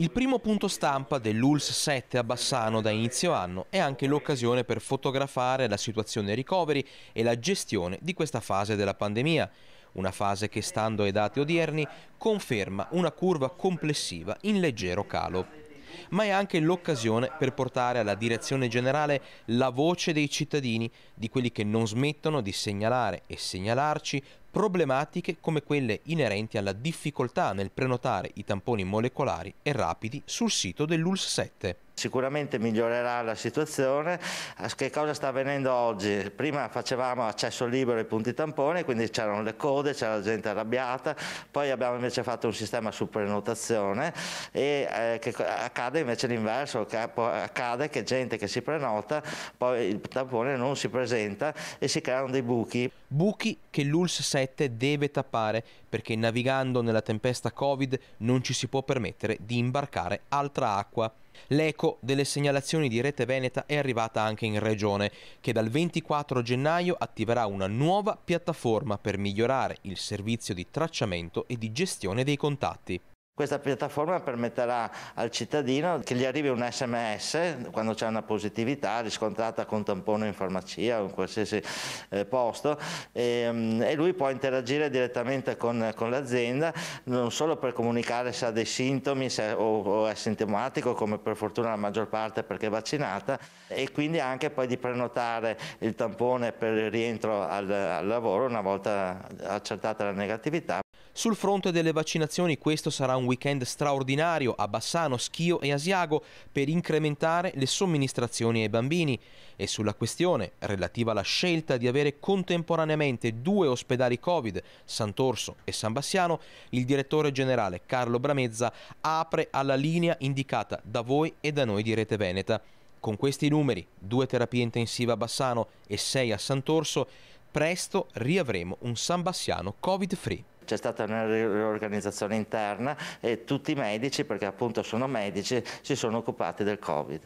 Il primo punto stampa dell'ULS 7 a Bassano da inizio anno è anche l'occasione per fotografare la situazione ricoveri e la gestione di questa fase della pandemia. Una fase che, stando ai dati odierni, conferma una curva complessiva in leggero calo ma è anche l'occasione per portare alla direzione generale la voce dei cittadini, di quelli che non smettono di segnalare e segnalarci problematiche come quelle inerenti alla difficoltà nel prenotare i tamponi molecolari e rapidi sul sito dell'ULS 7. Sicuramente migliorerà la situazione. Eh, che cosa sta avvenendo oggi? Prima facevamo accesso libero ai punti tamponi, quindi c'erano le code, c'era gente arrabbiata, poi abbiamo invece fatto un sistema su prenotazione e eh, accade invece l'inverso, accade che gente che si prenota, poi il tampone non si presenta e si creano dei buchi. Buchi che l'ULS 7 7 deve tappare perché navigando nella tempesta Covid non ci si può permettere di imbarcare altra acqua. L'eco delle segnalazioni di Rete Veneta è arrivata anche in Regione, che dal 24 gennaio attiverà una nuova piattaforma per migliorare il servizio di tracciamento e di gestione dei contatti. Questa piattaforma permetterà al cittadino che gli arrivi un sms quando c'è una positività riscontrata con tampone in farmacia o in qualsiasi eh, posto e, ehm, e, lui può interagire direttamente con, con l'azienda non solo per comunicare se ha dei sintomi se, o, o, è sintomatico come per fortuna la maggior parte perché è vaccinata e quindi anche poi di prenotare il tampone per il rientro al, al lavoro una volta accertata la negatività. Sul fronte delle vaccinazioni questo sarà un weekend straordinario a Bassano, Schio e Asiago per incrementare le somministrazioni ai bambini e sulla questione relativa alla scelta di avere contemporaneamente due ospedali Covid, Sant'Orso e San Bassiano, il direttore generale Carlo Bramezza apre alla linea indicata da voi e da noi di Rete Veneta. Con questi numeri, due terapie intensive a Bassano e sei a Sant'Orso, presto riavremo un San Bassiano Covid-free c'è stata una riorganizzazione interna e tutti i medici, perché appunto sono medici, si sono occupati del Covid.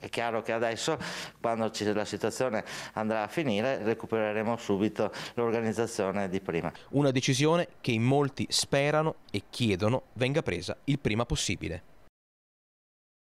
È chiaro che adesso, quando la situazione andrà a finire, recupereremo subito l'organizzazione di prima. Una decisione che in molti sperano e chiedono venga presa il prima possibile.